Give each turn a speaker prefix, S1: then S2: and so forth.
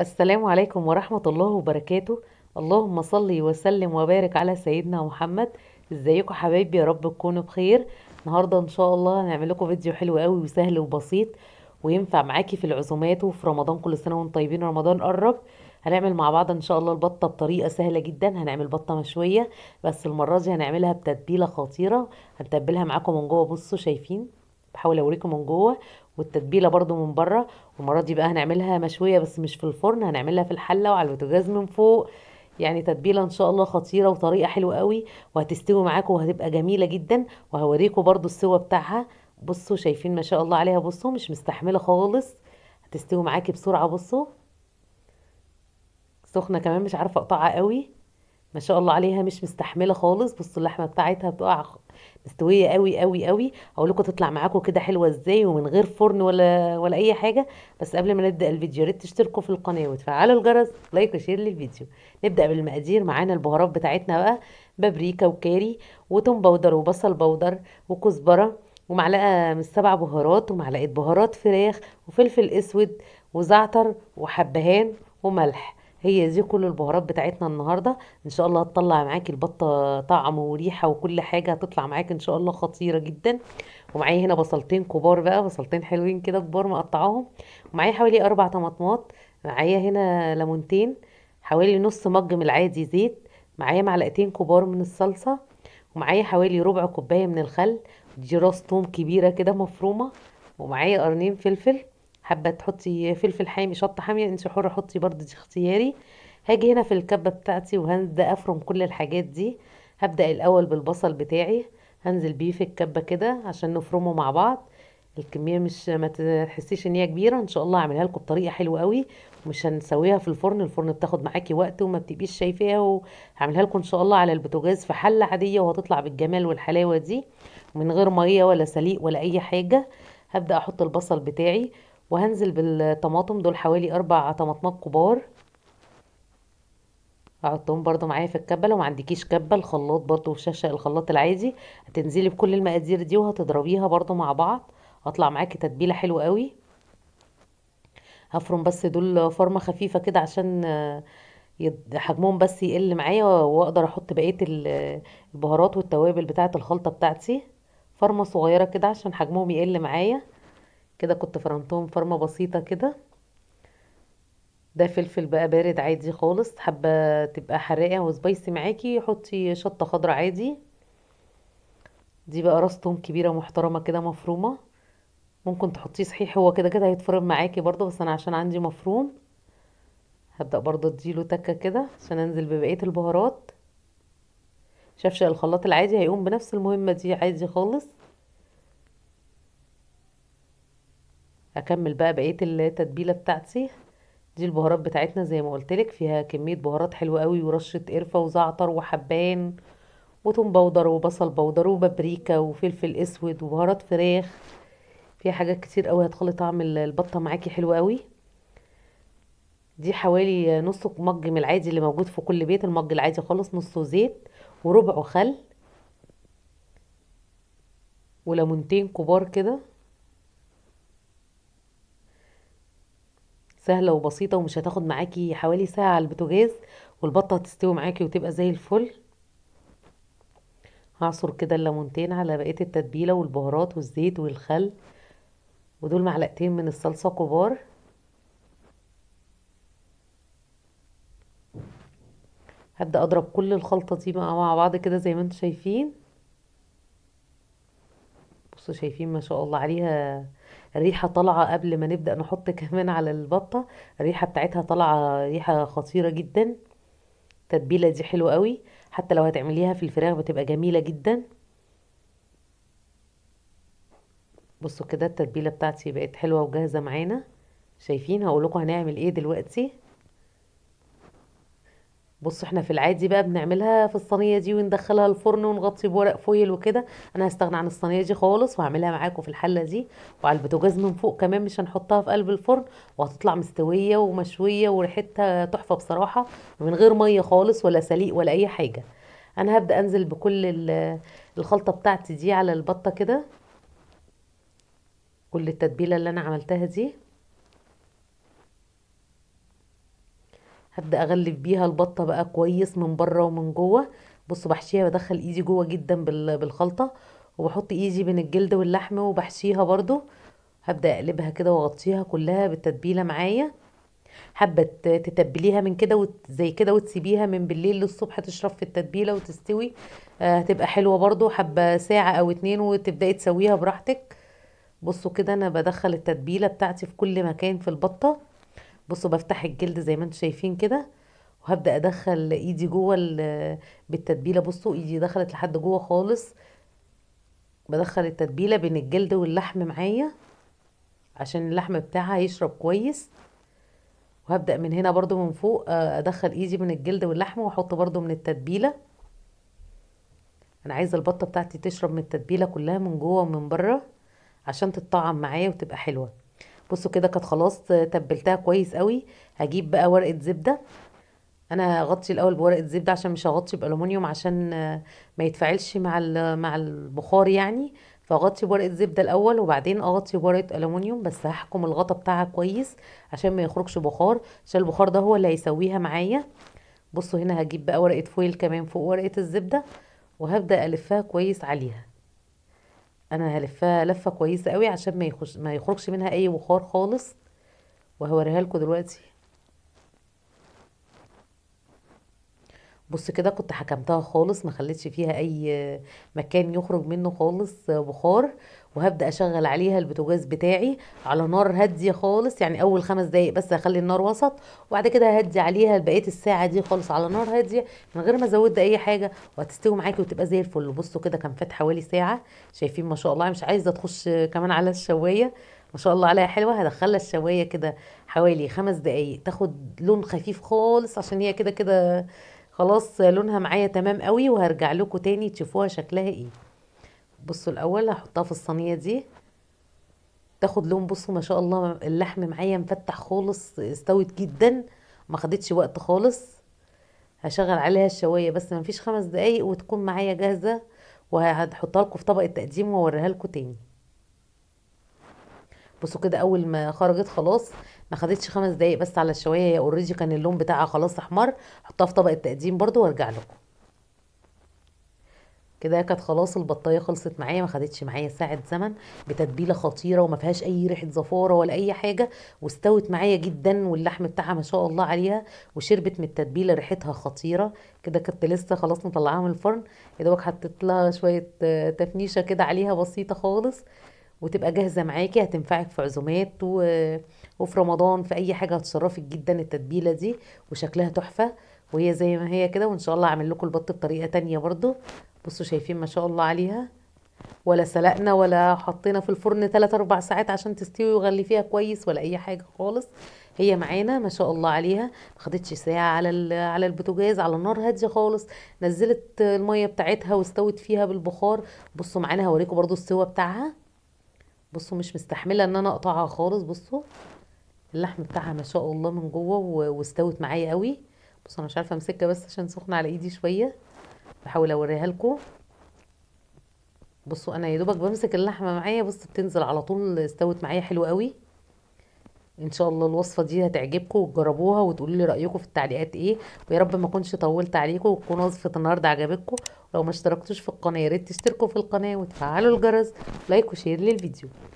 S1: السلام عليكم ورحمة الله وبركاته اللهم صلي وسلم وبارك على سيدنا محمد ازيكم حبايبي يا رب تكونوا بخير النهاردة ان شاء الله هنعمل لكم فيديو حلو قوي وسهل وبسيط وينفع معاكي في العزومات وفي رمضان كل سنة وانتم طيبين رمضان قرب هنعمل مع بعض ان شاء الله البطه بطريقه سهله جدا هنعمل بطه مشويه بس المره دي هنعملها بتتبيله خطيره هنتبلها معاكم من جوه بصوا شايفين بحاول اوريكم من جوه والتتبيله برضو من بره والمره دي بقى هنعملها مشويه بس مش في الفرن هنعملها في الحله وعلى البوتاجاز من فوق يعني تتبيله ان شاء الله خطيره وطريقه حلوه قوي وهتستوي معاكم وهتبقى جميله جدا وهوريكم برضو السوا بتاعها بصوا شايفين ما شاء الله عليها بصوا مش مستحمله خالص هتستوي معاكي بسرعه بصوا سخنه كمان مش عارفه اقطعها قوي ما شاء الله عليها مش مستحمله خالص بصوا اللحمه بتاعتها بتقع مستويه قوي قوي قوي هقول لكم تطلع معاكم كده حلوه ازاي ومن غير فرن ولا ولا اي حاجه بس قبل ما نبدا الفيديو يا ريت تشتركوا في القناه وتفعلوا الجرس لايك وشير للفيديو نبدا بالمقادير معانا البهارات بتاعتنا بقى بابريكا وكاري وتوم بودر وبصل بودر وكزبره ومعلقه من السبع بهارات ومعلقه بهارات فراخ وفلفل اسود وزعتر وحبهان وملح هي دي كل البهارات بتاعتنا النهارده ان شاء الله هتطلع معاكي البطه طعم وريحه وكل حاجه هتطلع معاكي ان شاء الله خطيره جدا ومعايا هنا بصلتين كبار بقى بصلتين حلوين كده كبار مقطعاهم ومعايا حوالي اربع طماطمات معايا هنا ليمونتين حوالي نص مج من العادي زيت معايا معلقتين كبار من الصلصه ومعايا حوالي ربع كوبايه من الخل دي راس توم كبيره كده مفرومه ومعايا قرنين فلفل حابه تحطي فلفل حامي شطه حاميه انت حره حطي برده دي اختياري هاجي هنا في الكبه بتاعتي وهبدا افرم كل الحاجات دي هبدا الاول بالبصل بتاعي هنزل بيه في الكبه كده عشان نفرمه مع بعض الكميه مش ما تحسيش ان هي كبيره ان شاء الله هعملها لكم بطريقه حلوه قوي مش هنسويها في الفرن الفرن بتاخد معاكي وقت وما بتبقيش شايفاها وهعملها لكم ان شاء الله على البوتاجاز في حله عاديه وهتطلع بالجمال والحلاوه دي من غير ميه ولا سليق ولا اي حاجه هبدا احط البصل بتاعي وهنزل بالطماطم دول حوالي اربع طماطمات كبار هحطهم برضو معايا في الكبه لو ما عندكيش كبه الخلاط برضو وشاشه الخلاط العادي هتنزلي بكل المقادير دي وهتضربيها برضو مع بعض هطلع معاكي تتبيله حلوه قوي هفرم بس دول فرمه خفيفه كده عشان حجمهم بس يقل معايا واقدر احط بقيه البهارات والتوابل بتاعه الخلطه بتاعتي فرمه صغيره كده عشان حجمهم يقل معايا كده كنت فرمتهم فرمة بسيطة كده ده فلفل بقى بارد عادي خالص حابة تبقى حراقة وسبايسي معاكي حطي شطة خضرا عادي دي بقى راس توم كبيرة محترمة كده مفرومة ممكن تحطيه صحيح هو كده كده هيتفرم معاكي برضو بس انا عشان عندي مفروم هبدأ برضو اديله تكة كده عشان انزل ببقية البهارات شفشق الخلاط العادي هيقوم بنفس المهمة دي عادي خالص اكمل بقى بقيه التتبيله بتاعتي دي البهارات بتاعتنا زي ما قلت لك فيها كميه بهارات حلوه قوي ورشه قرفه وزعتر وحبان وتوم بودر وبصل بودر وبابريكا وفلفل اسود وبهارات فراخ فيها حاجات كتير قوي هتخلي طعم البطه معاكي حلو قوي دي حوالي نص مج من العادي اللي موجود في كل بيت المج العادي خالص نصه زيت وربع خل ولمونتين كبار كده سهلة وبسيطة ومش هتاخد معاكي حوالي ساعة على البوتاجاز والبطة هتستوي معاكي وتبقى زي الفل هعصر كده الليمونتين على بقية التتبيلة والبهارات والزيت والخل ودول معلقتين من الصلصة كبار هبدأ أضرب كل الخلطة دي مع بعض كده زي ما انتم شايفين بصوا شايفين ما شاء الله عليها ريحه طالعه قبل ما نبدا نحط كمان على البطه الريحه بتاعتها طالعه ريحه خطيره جدا التتبيله دي حلوه قوي حتى لو هتعمليها في الفراخ بتبقى جميله جدا بصوا كده التتبيله بتاعتي بقت حلوه وجاهزه معانا شايفين هقول لكم هنعمل ايه دلوقتي بص احنا في العادي بقى بنعملها في الصينيه دي وندخلها الفرن ونغطي بورق فويل وكده انا هستغنى عن الصينيه دي خالص وهعملها معاكم في الحله دي وعلى البوتاجاز من فوق كمان مش هنحطها في قلب الفرن وهتطلع مستويه ومشويه وريحتها تحفه بصراحه من غير ميه خالص ولا سليق ولا اي حاجه انا هبدا انزل بكل الخلطه بتاعتي دي على البطه كده كل التتبيله اللي انا عملتها دي هبدا اغلف بيها البطه بقى كويس من بره ومن جوه بص بحشيها بدخل ايدي جوه جدا بالخلطه وبحط ايدي بين الجلد واللحم وبحشيها برضو هبدا اقلبها كده واغطيها كلها بالتتبيله معايا حابه تتبليها من كده وت... زي كده وتسيبيها من بالليل للصبح تشرب في التتبيله وتستوي آه، هتبقى حلوه برضو حابه ساعه او اتنين وتبداي تسويها براحتك بصوا كده انا بدخل التتبيله بتاعتي في كل مكان في البطه بصوا بفتح الجلد زي ما انتم شايفين كده وهبدا ادخل ايدي جوه بالتتبيله بصوا ايدي دخلت لحد جوه خالص بدخل التتبيله بين الجلد واللحم معايا عشان اللحم بتاعها يشرب كويس وهبدا من هنا برضو من فوق آه، ادخل ايدي من الجلد واللحم واحط برضو من التتبيله انا عايزه البطه بتاعتي تشرب من التتبيله كلها من جوه ومن بره عشان تتطعم معايا وتبقى حلوه بصوا كده كانت خلاص تبلتها كويس قوي هجيب بقى ورقه زبده انا هغطي الاول بورقه زبده عشان مش هغطي بالومنيوم عشان ما يتفاعلش مع مع البخار يعني فاغطي بورقه زبده الاول وبعدين اغطي بورقه الومنيوم بس هحكم الغطا بتاعها كويس عشان ما يخرجش بخار عشان البخار ده هو اللي هيسويها معايا بصوا هنا هجيب بقى ورقه فويل كمان فوق ورقه الزبده وهبدا الفها كويس عليها انا هلفها لفه كويسه قوي عشان ما يخش ما يخرجش منها اي بخار خالص وهوريها لكم دلوقتي بص كده كنت حكمتها خالص ما خليتش فيها اي مكان يخرج منه خالص بخار وهبدا اشغل عليها البوتاجاز بتاعي على نار هاديه خالص يعني اول خمس دقايق بس هخلي النار وسط وبعد كده هدي عليها بقيه الساعه دي خالص على نار هاديه من غير ما ازود اي حاجه وهتستوي معاكي وتبقى زي الفل بصوا كده كان فات حوالي ساعه شايفين ما شاء الله مش عايزه تخش كمان على الشوايه ما شاء الله عليها حلوه هدخلها الشوايه كده حوالي خمس دقايق تاخد لون خفيف خالص عشان هي كده كده خلاص لونها معايا تمام قوي وهرجع لكم تاني تشوفوها شكلها ايه بصوا الاول هحطها في الصينيه دي تاخد لون بصوا ما شاء الله اللحم معايا مفتح خالص استوت جدا ما خدتش وقت خالص هشغل عليها الشوايه بس ما فيش خمس دقايق وتكون معايا جاهزه وهحطها لكم في طبق التقديم واوريها لكم تاني بصوا كده اول ما خرجت خلاص ما خدتش خمس دقايق بس على الشوايه هي اوريدي كان اللون بتاعها خلاص احمر هحطها في طبق التقديم برضو وارجع لكم كده كانت خلاص البطايه خلصت معايا ما خدتش معايا ساعه زمن بتتبيله خطيره وما فيهاش اي ريحه زفاره ولا اي حاجه واستوت معايا جدا واللحم بتاعها ما شاء الله عليها وشربت من التتبيله ريحتها خطيره كده كنت لسه خلاص مطلعاها من الفرن يا دوبك حطيت لها شويه آه، تفنيشه كده عليها بسيطه خالص وتبقى جاهزه معاكي هتنفعك في عزومات و... آه، وفي رمضان في اي حاجه هتشرفك جدا التتبيله دي وشكلها تحفه وهي زي ما هي كده وان شاء الله اعمل لكم البط بطريقه تانية برضو بصوا شايفين ما شاء الله عليها ولا سلقنا ولا حطينا في الفرن 3 4 ساعات عشان تستوي فيها كويس ولا اي حاجه خالص هي معانا ما شاء الله عليها ما خدتش ساعه على على البوتاجاز على النار هاديه خالص نزلت الميه بتاعتها واستوت فيها بالبخار بصوا معانا هوريكم برضو السوا بتاعها بصوا مش مستحمله ان انا اقطعها خالص بصوا اللحم بتاعها ما شاء الله من جوه واستوت معايا قوي بصوا انا مش عارفه امسكها بس عشان سخنه على ايدي شويه بحاول اوريها لكم بصوا انا يا دوبك بمسك اللحمه معايا بصوا بتنزل على طول استوت معايا حلو قوي ان شاء الله الوصفه دي هتعجبكم وتجربوها وتقولوا لي رايكم في التعليقات ايه ويا رب ما اكونش طولت عليكم وتكون وصفه النهارده عجبتكم لو ما اشتركتوش في القناه يا ريت تشتركوا في القناه وتفعلوا الجرس لايك وشير للفيديو